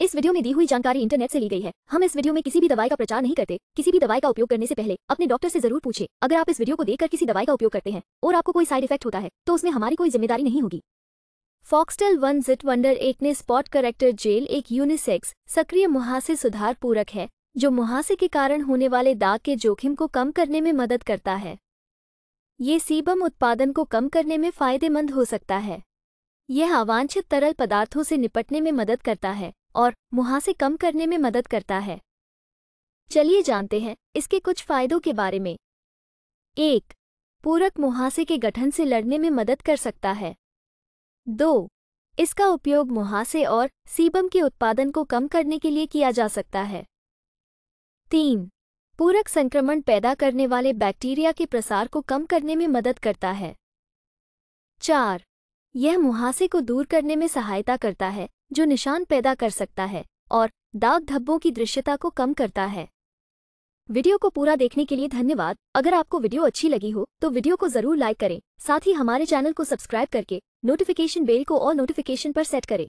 इस वीडियो में दी हुई जानकारी इंटरनेट से ली गई है हम इस वीडियो में किसी भी दवाई का प्रचार नहीं करते किसी भी दवाई का उपयोग करने से पहले अपने डॉक्टर से जरूर पूछे अगर आप इस वीडियो को देखकर किसी दवाई का उपयोग करते हैं और आपको कोई साइड इफेक्ट होता है तो उसमें हमारी कोई जिम्मेदारी नहीं होगी फॉक्सटेल वन जिट वंडर एक ने स्पॉट करेक्टर जेल एक यूनिसेक्स सक्रिय मुहासे सुधार पूरक है जो मुहासे के कारण होने वाले दाग के जोखिम को कम करने में मदद करता है ये सीबम उत्पादन को कम करने में फायदेमंद हो सकता है यह अवांछित तरल पदार्थों से निपटने में मदद करता है और मुहासे कम करने में मदद करता है चलिए जानते हैं इसके कुछ फायदों के बारे में एक पूरक मुहासे के गठन से लड़ने में मदद कर सकता है दो इसका उपयोग मुहासे और सीबम के उत्पादन को कम करने के लिए किया जा सकता है तीन पूरक संक्रमण पैदा करने वाले बैक्टीरिया के प्रसार को कम करने में मदद करता है चार यह मुहासे को दूर करने में सहायता करता है जो निशान पैदा कर सकता है और दाग धब्बों की दृश्यता को कम करता है वीडियो को पूरा देखने के लिए धन्यवाद अगर आपको वीडियो अच्छी लगी हो तो वीडियो को जरूर लाइक करें साथ ही हमारे चैनल को सब्सक्राइब करके नोटिफिकेशन बेल को और नोटिफिकेशन पर सेट करें